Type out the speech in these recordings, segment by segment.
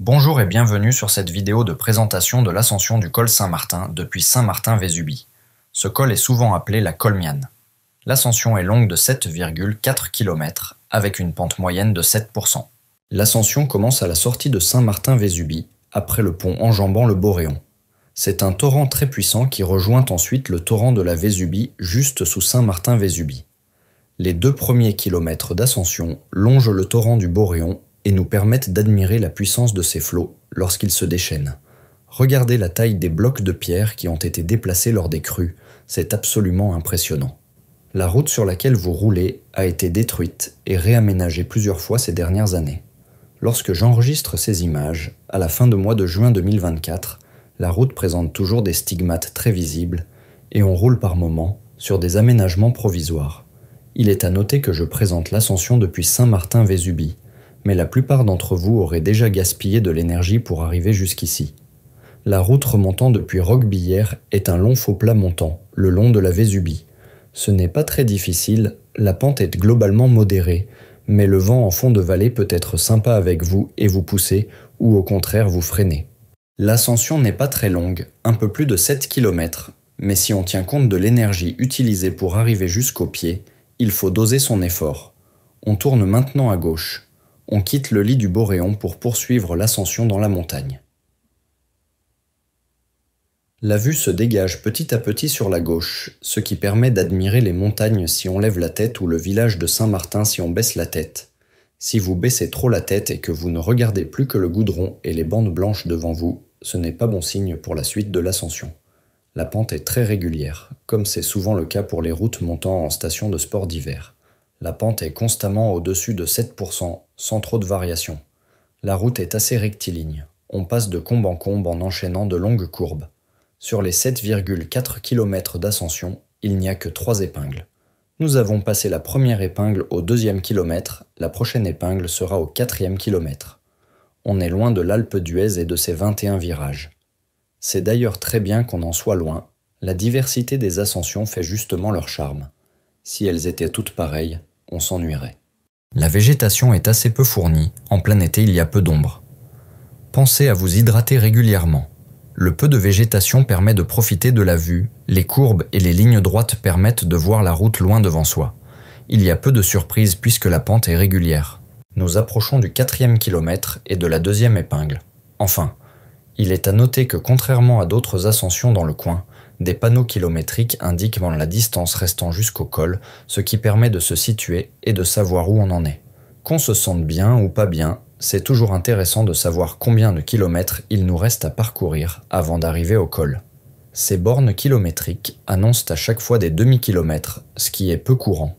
Bonjour et bienvenue sur cette vidéo de présentation de l'ascension du col Saint-Martin depuis Saint-Martin-Vésubie. Ce col est souvent appelé la Colmiane. L'ascension est longue de 7,4 km avec une pente moyenne de 7%. L'ascension commence à la sortie de Saint-Martin-Vésubie après le pont enjambant le Boréon. C'est un torrent très puissant qui rejoint ensuite le torrent de la Vésubie juste sous Saint-Martin-Vésubie. Les deux premiers kilomètres d'ascension longent le torrent du Boréon et nous permettent d'admirer la puissance de ces flots lorsqu'ils se déchaînent. Regardez la taille des blocs de pierre qui ont été déplacés lors des crues, c'est absolument impressionnant. La route sur laquelle vous roulez a été détruite et réaménagée plusieurs fois ces dernières années. Lorsque j'enregistre ces images, à la fin de mois de juin 2024, la route présente toujours des stigmates très visibles et on roule par moments sur des aménagements provisoires. Il est à noter que je présente l'ascension depuis Saint-Martin-Vésubie, mais la plupart d'entre vous auraient déjà gaspillé de l'énergie pour arriver jusqu'ici. La route remontant depuis Roquebillère est un long faux plat montant, le long de la Vésubie. Ce n'est pas très difficile, la pente est globalement modérée, mais le vent en fond de vallée peut être sympa avec vous et vous pousser, ou au contraire vous freiner. L'ascension n'est pas très longue, un peu plus de 7 km, mais si on tient compte de l'énergie utilisée pour arriver jusqu'au pied, il faut doser son effort. On tourne maintenant à gauche on quitte le lit du Boréon pour poursuivre l'ascension dans la montagne. La vue se dégage petit à petit sur la gauche, ce qui permet d'admirer les montagnes si on lève la tête ou le village de Saint-Martin si on baisse la tête. Si vous baissez trop la tête et que vous ne regardez plus que le goudron et les bandes blanches devant vous, ce n'est pas bon signe pour la suite de l'ascension. La pente est très régulière, comme c'est souvent le cas pour les routes montant en station de sport d'hiver. La pente est constamment au-dessus de 7% sans trop de variations. La route est assez rectiligne. On passe de combe en combe en enchaînant de longues courbes. Sur les 7,4 km d'ascension, il n'y a que trois épingles. Nous avons passé la première épingle au deuxième kilomètre, la prochaine épingle sera au quatrième kilomètre. On est loin de l'Alpe d'Huez et de ses 21 virages. C'est d'ailleurs très bien qu'on en soit loin, la diversité des ascensions fait justement leur charme. Si elles étaient toutes pareilles, on s'ennuierait. La végétation est assez peu fournie, en plein été il y a peu d'ombre. Pensez à vous hydrater régulièrement. Le peu de végétation permet de profiter de la vue, les courbes et les lignes droites permettent de voir la route loin devant soi. Il y a peu de surprises puisque la pente est régulière. Nous approchons du quatrième kilomètre et de la deuxième épingle. Enfin, il est à noter que contrairement à d'autres ascensions dans le coin, des panneaux kilométriques indiquent la distance restant jusqu'au col, ce qui permet de se situer et de savoir où on en est. Qu'on se sente bien ou pas bien, c'est toujours intéressant de savoir combien de kilomètres il nous reste à parcourir avant d'arriver au col. Ces bornes kilométriques annoncent à chaque fois des demi-kilomètres, ce qui est peu courant.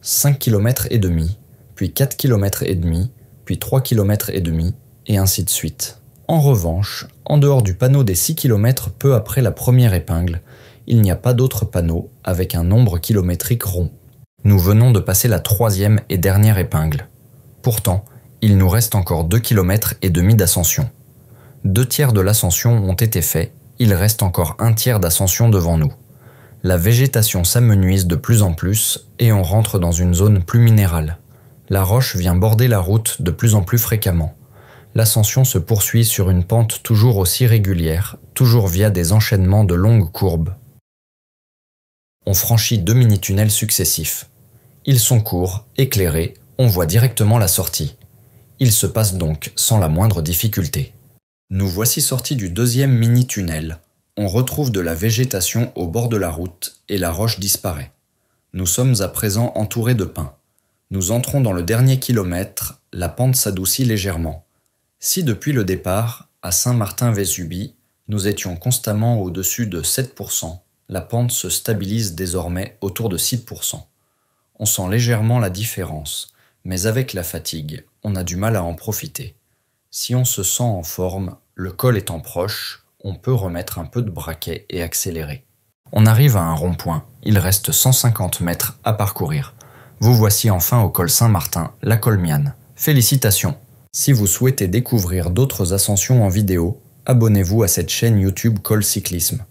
5 km et demi, puis 4 km et demi, puis 3 km et demi, et ainsi de suite. En revanche, en dehors du panneau des 6 km peu après la première épingle, il n'y a pas d'autre panneau avec un nombre kilométrique rond. Nous venons de passer la troisième et dernière épingle. Pourtant, il nous reste encore 2 km et demi d'ascension. Deux tiers de l'ascension ont été faits, il reste encore un tiers d'ascension devant nous. La végétation s'amenuise de plus en plus et on rentre dans une zone plus minérale. La roche vient border la route de plus en plus fréquemment l'ascension se poursuit sur une pente toujours aussi régulière, toujours via des enchaînements de longues courbes. On franchit deux mini-tunnels successifs. Ils sont courts, éclairés, on voit directement la sortie. Il se passe donc sans la moindre difficulté. Nous voici sortis du deuxième mini-tunnel. On retrouve de la végétation au bord de la route et la roche disparaît. Nous sommes à présent entourés de pins. Nous entrons dans le dernier kilomètre, la pente s'adoucit légèrement. Si depuis le départ, à Saint-Martin-Vésubie, nous étions constamment au-dessus de 7%, la pente se stabilise désormais autour de 6%. On sent légèrement la différence, mais avec la fatigue, on a du mal à en profiter. Si on se sent en forme, le col étant proche, on peut remettre un peu de braquet et accélérer. On arrive à un rond-point, il reste 150 mètres à parcourir. Vous voici enfin au col Saint-Martin, la Colmiane. Félicitations si vous souhaitez découvrir d'autres ascensions en vidéo, abonnez-vous à cette chaîne YouTube Col Cyclisme.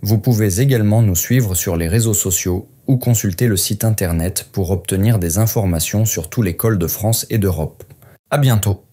Vous pouvez également nous suivre sur les réseaux sociaux ou consulter le site internet pour obtenir des informations sur tous les cols de France et d'Europe. À bientôt!